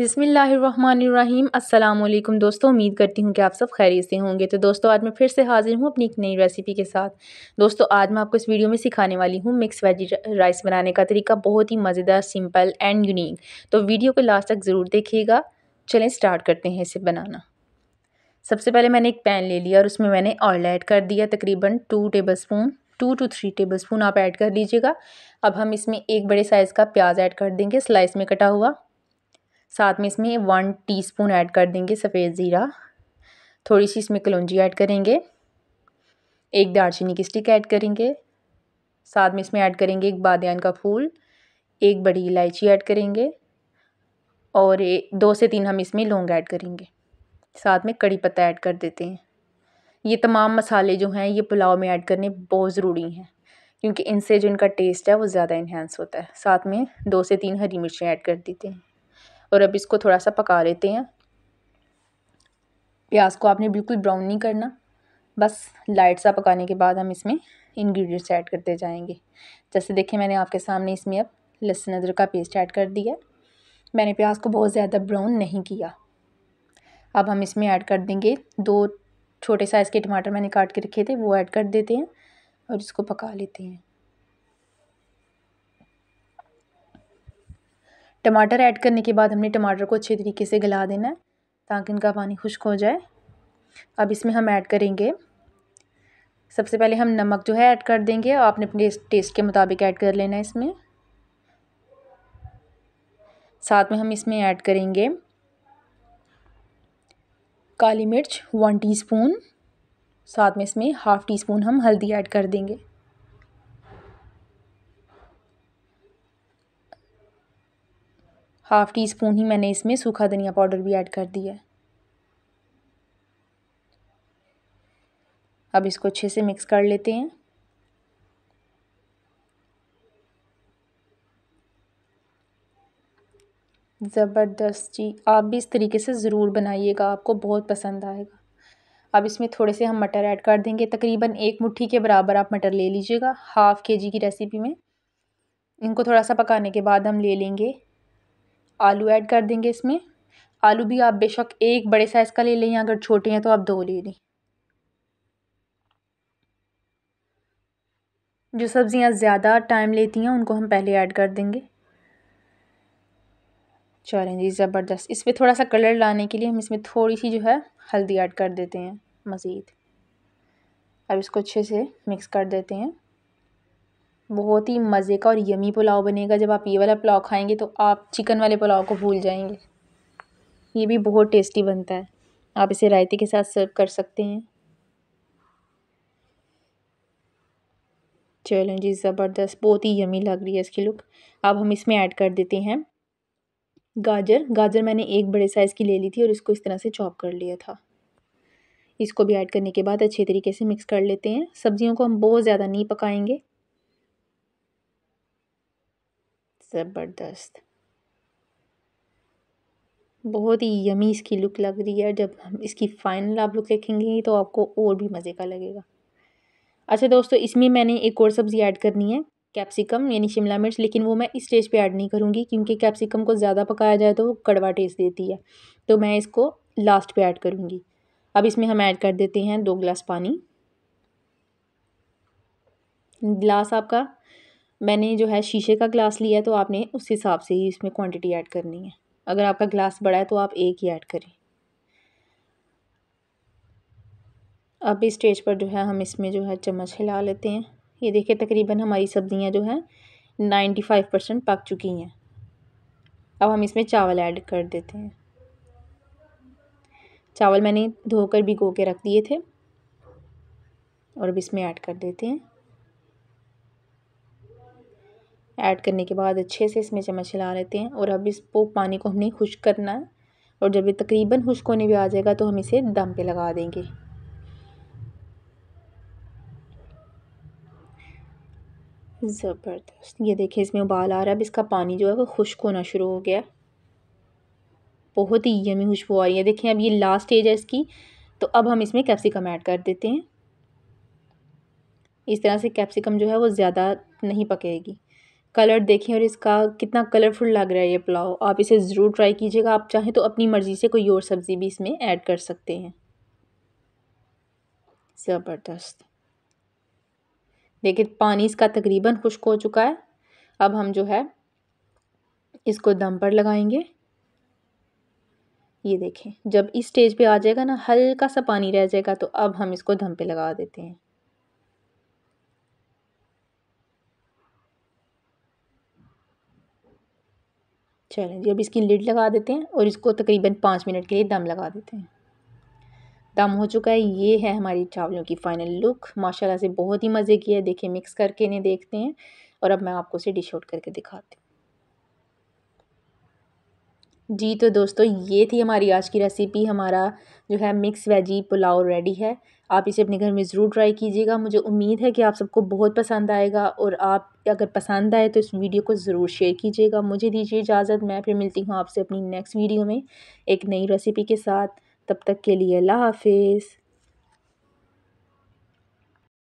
अस्सलाम वालेकुम दोस्तों उम्मीद करती हूँ कि आप सब खैरियत से होंगे तो दोस्तों आज मैं फिर से हाजिर हूँ अपनी एक नई रेसिपी के साथ दोस्तों आज मैं आपको इस वीडियो में सिखाने वाली हूँ मिक्स वेजी राइस बनाने का तरीका बहुत ही मज़ेदार सिंपल एंड यूनिक तो वीडियो को लास्ट तक ज़रूर देखिएगा चलें स्टार्ट करते हैं इसे बनाना सबसे पहले मैंने एक पैन ले लिया और उसमें मैंने ऑयल ऐड कर दिया तकरीबन two tablespoon two to three tablespoon आप ऐड कर लीजिएगा अब हम इसमें एक बड़े साइज़ का प्याज ऐड कर देंगे स्लाइस में कटा हुआ साथ में इसमें वन टीस्पून ऐड कर देंगे सफ़ेद ज़ीरा थोड़ी सी इसमें कलौजी ऐड करेंगे एक दारचीनी की स्टिक ऐड करेंगे साथ में इसमें ऐड करेंगे एक बादन का फूल एक बड़ी इलायची ऐड करेंगे और दो से तीन हम इसमें लौंग ऐड करेंगे साथ में कड़ी पत्ता ऐड कर देते हैं ये तमाम मसाले जो हैं ये पुलाव में ऐड करने बहुत ज़रूरी हैं क्योंकि इनसे जो इनका टेस्ट है वो ज़्यादा इन्हेंस होता है साथ में दो से तीन हरी मिर्चें ऐड कर देते हैं और अब इसको थोड़ा सा पका लेते हैं प्याज को आपने बिल्कुल ब्राउन नहीं करना बस लाइट सा पकाने के बाद हम इसमें इंग्रेडिएंट्स ऐड करते जाएंगे जैसे देखिए मैंने आपके सामने इसमें अब लहसुन अदरक का पेस्ट ऐड कर दिया मैंने प्याज को बहुत ज़्यादा ब्राउन नहीं किया अब हम इसमें ऐड कर देंगे दो छोटे साइज़ के टमाटर मैंने काट के रखे थे वो ऐड कर देते हैं और इसको पका लेते हैं टमाटर ऐड करने के बाद हमने टमाटर को अच्छे तरीके से गला देना है ताकि इनका पानी खुश्क हो जाए अब इसमें हम ऐड करेंगे सबसे पहले हम नमक जो है ऐड कर देंगे और आपने अपने टेस्ट के मुताबिक ऐड कर लेना है इसमें साथ में हम इसमें ऐड करेंगे काली मिर्च वन टीस्पून साथ में इसमें हाफ़ टी स्पून हम हल्दी ऐड कर देंगे हाफ़ टी स्पून ही मैंने इसमें सूखा धनिया पाउडर भी ऐड कर दिया है अब इसको अच्छे से मिक्स कर लेते हैं ज़बरदस्त जी आप भी इस तरीके से ज़रूर बनाइएगा आपको बहुत पसंद आएगा अब इसमें थोड़े से हम मटर ऐड कर देंगे तकरीबन एक मुट्ठी के बराबर आप मटर ले लीजिएगा हाफ़ के जी की रेसिपी में इनको थोड़ा सा पकाने के बाद हम ले लेंगे आलू ऐड कर देंगे इसमें आलू भी आप बेशक एक बड़े साइज़ का ले लें अगर छोटे हैं तो आप दो ले लें जो सब्ज़ियाँ ज़्यादा टाइम लेती हैं उनको हम पहले ऐड कर देंगे चलें जी ज़बरदस्त इसमें थोड़ा सा कलर लाने के लिए हम इसमें थोड़ी सी जो है हल्दी ऐड कर देते हैं मज़ीद अब इसको अच्छे से मिक्स कर देते हैं बहुत ही मज़े का और यमी पुलाव बनेगा जब आप ये वाला पुलाव खाएंगे तो आप चिकन वाले पुलाव को भूल जाएंगे ये भी बहुत टेस्टी बनता है आप इसे रायते के साथ सर्व कर सकते हैं चलो जी ज़बरदस्त बहुत ही यमी लग रही है इसकी लुक अब हम इसमें ऐड कर देते हैं गाजर गाजर मैंने एक बड़े साइज़ की ले ली थी और इसको इस तरह से चॉप कर लिया था इसको भी ऐड करने के बाद अच्छे तरीके से मिक्स कर लेते हैं सब्जियों को हम बहुत ज़्यादा नहीं पकाएंगे ज़बरदस्त बहुत ही यमी इसकी लुक लग रही है जब हम इसकी फाइनल आप लुक देखेंगे तो आपको और भी मज़े का लगेगा अच्छा दोस्तों इसमें मैंने एक और सब्ज़ी ऐड करनी है कैप्सिकम यानी शिमला मिर्च लेकिन वो मैं इस स्टेज पे ऐड नहीं करूँगी क्योंकि कैप्सिकम को ज़्यादा पकाया जाए तो वो कड़वा टेस्ट देती है तो मैं इसको लास्ट पर ऐड करूँगी अब इसमें हम ऐड कर देते हैं दो गिलास पानी गिलास आपका मैंने जो है शीशे का ग्लास लिया है तो आपने उस हिसाब से ही इसमें क्वांटिटी ऐड करनी है अगर आपका ग्लास बड़ा है तो आप एक ही ऐड करें अब इस स्टेज पर जो है हम इसमें जो है चम्मच हिला लेते हैं ये देखिए तकरीबन हमारी सब्ज़ियाँ जो है नाइन्टी फाइव परसेंट पक चुकी हैं अब हम इसमें चावल ऐड कर देते हैं चावल मैंने धोकर भिगो के रख दिए थे और अब इसमें ऐड कर देते हैं ऐड करने के बाद अच्छे से इसमें चम्मच हिला लेते हैं और अब इसको पानी को हमने खुश्क करना है और जब ये तकरीबन खुश्क होने भी आ जाएगा तो हम इसे दम पे लगा देंगे ज़बरदस्त ये देखिए इसमें उबाल आ रहा है अब इसका पानी जो है वो खुश्क होना शुरू हो गया बहुत ही यमी खुशबू आ रही है देखें अब ये लास्ट स्टेज है इसकी तो अब हम इसमें कैप्सिकम ऐड कर देते हैं इस तरह से कैप्सिकम जो है वो ज़्यादा नहीं पकेगी कलर देखें और इसका कितना कलरफुल लग रहा है ये पुलाव आप इसे ज़रूर ट्राई कीजिएगा आप चाहें तो अपनी मर्ज़ी से कोई और सब्ज़ी भी इसमें ऐड कर सकते हैं ज़बरदस्त देखिए पानी इसका तकरीबन खुश्क हो चुका है अब हम जो है इसको दम पर लगाएंगे ये देखें जब इस स्टेज पे आ जाएगा ना हल्का सा पानी रह जाएगा तो अब हम इसको दम पे लगा देते हैं चलें जी अब इसकी लिड लगा देते हैं और इसको तकरीबन पाँच मिनट के लिए दम लगा देते हैं दम हो चुका है ये है हमारी चावलों की फ़ाइनल लुक माशाल्लाह से बहुत ही मज़े की है देखिए मिक्स करके इन्हें देखते हैं और अब मैं आपको इसे डिश आउट करके दिखाती हूँ जी तो दोस्तों ये थी हमारी आज की रेसिपी हमारा जो है मिक्स वेजी पुलाव रेडी है आप इसे अपने घर में ज़रूर ट्राई कीजिएगा मुझे उम्मीद है कि आप सबको बहुत पसंद आएगा और आप अगर पसंद आए तो इस वीडियो को ज़रूर शेयर कीजिएगा मुझे दीजिए इजाज़त मैं फिर मिलती हूँ आपसे अपनी नेक्स्ट वीडियो में एक नई रेसिपी के साथ तब तक के लिए अल्लाह हाफिज़